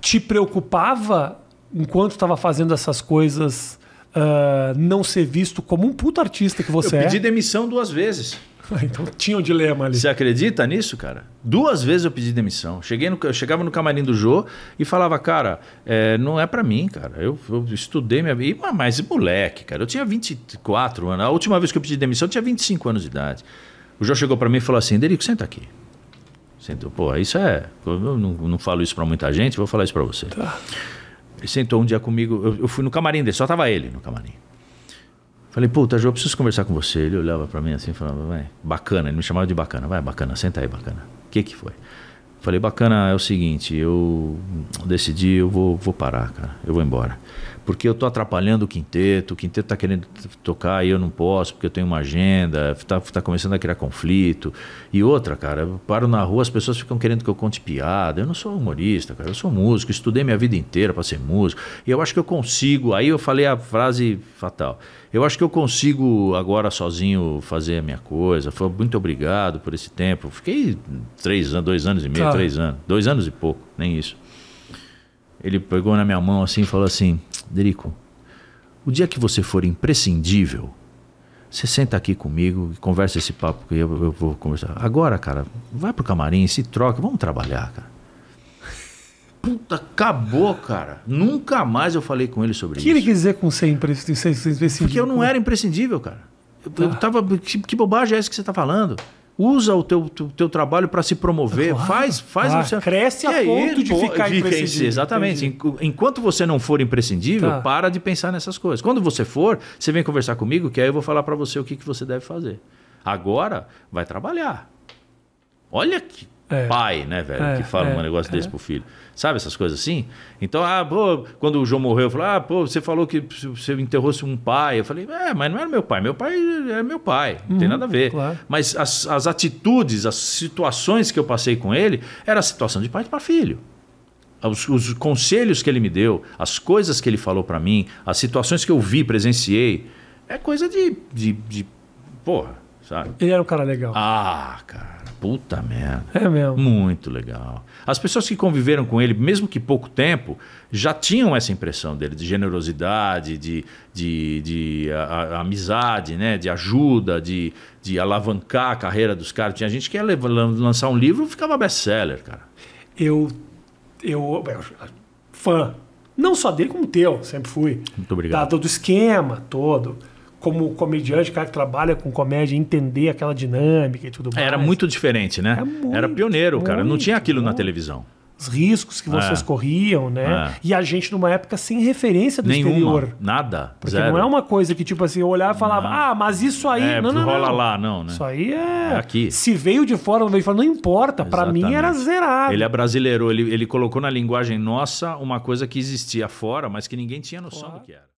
te preocupava enquanto estava fazendo essas coisas uh, não ser visto como um puto artista que você é? Eu pedi é? demissão duas vezes. então tinha um dilema ali. Você acredita nisso, cara? Duas vezes eu pedi demissão. Cheguei no, eu chegava no camarim do Jô e falava, cara, é, não é para mim, cara. Eu, eu, estudei minha vida. Mas moleque, cara, eu tinha 24 anos. A última vez que eu pedi demissão eu tinha 25 anos de idade. O Jô chegou para mim e falou assim, Derico, senta aqui. Sentou, pô, isso é. Eu não, não falo isso para muita gente, vou falar isso para você. Tá. Ele sentou um dia comigo, eu, eu, fui no camarim dele, só tava ele no camarim. Falei, puta, Ju, eu preciso conversar com você. Ele olhava para mim assim, falava, vai, bacana, ele me chamava de bacana, vai, bacana, senta aí, bacana. O que que foi? Falei, bacana, é o seguinte, eu decidi, eu vou, vou parar, cara, eu vou embora. Porque eu tô atrapalhando o quinteto, o quinteto tá querendo tocar e eu não posso, porque eu tenho uma agenda, tá, tá começando a criar conflito. E outra, cara, eu paro na rua, as pessoas ficam querendo que eu conte piada. Eu não sou humorista, cara, eu sou músico, estudei minha vida inteira para ser músico. E eu acho que eu consigo. Aí eu falei a frase fatal. Eu acho que eu consigo agora sozinho fazer a minha coisa. Foi muito obrigado por esse tempo. Fiquei três anos, dois anos e meio, claro. três anos, dois anos e pouco, nem isso. Ele pegou na minha mão assim e falou assim: Derico, o dia que você for imprescindível, você senta aqui comigo e conversa esse papo que eu, eu, vou conversar. Agora, cara, vai pro camarim, se troca, vamos trabalhar, cara. Puta, acabou, cara. Nunca mais eu falei com ele sobre que isso. O que ele quis dizer com ser imprescindível? Porque eu não era imprescindível, cara. Eu, ah. eu tá. tava, que, que, bobagem é essa que você está falando? Usa o teu, teu, teu trabalho para se promover. Claro. Faz, faz. Ah, você... Cresce a é ponto de ficar de, imprescindível. Exatamente. Entendi. Enquanto você não for imprescindível, tá. para de pensar nessas coisas. Quando você for, você vem conversar comigo, que aí eu vou falar para você o que, que você deve fazer. Agora, vai trabalhar. Olha que é. Pai, né, velho? É, que fala é, um negócio é. desse pro filho. Sabe essas coisas assim? Então, ah, pô, quando o João morreu, eu falei, ah, pô, você falou que você enterrou-se um pai. Eu falei, é, mas não era meu pai. Meu pai é meu pai. Não uhum, tem nada a ver. Claro. Mas as, as atitudes, as situações que eu passei com ele, era a situação de pai para filho. Os, os, conselhos que ele me deu, as coisas que ele falou para mim, as situações que eu vi, presenciei, é coisa de, de, de. Porra, sabe? Ele era um cara legal. Ah, cara Puta merda. É mesmo. Muito legal. As pessoas que conviveram com ele, mesmo que pouco tempo, já tinham essa impressão dele de generosidade, de, de, de a, a amizade, né? de ajuda, de, de alavancar a carreira dos caras. Tinha gente que ia lançar um livro ficava best-seller, cara. Eu, eu, eu, fã, não só dele como teu, sempre fui. Muito obrigado. todo o esquema, todo como comediante, cara que trabalha com comédia, entender aquela dinâmica e tudo é, mais. Era muito diferente, né? Era, muito, Era pioneiro, muito, cara. Não tinha aquilo na né? televisão. Os riscos que vocês é. corriam, né? É. E a gente numa época sem referência do Nenhuma, exterior. Nada. Porque zero. não é uma coisa que, tipo assim, eu olhava e falava, não. ah, mas isso aí. É, não, não, rola não. lá, não, né? Isso aí é. é aqui. Se veio de fora, não veio de fora, não importa. para mim era zerado. Ele é brasileiro, ele, ele colocou na linguagem nossa uma coisa que existia fora, mas que ninguém tinha noção claro. do que era.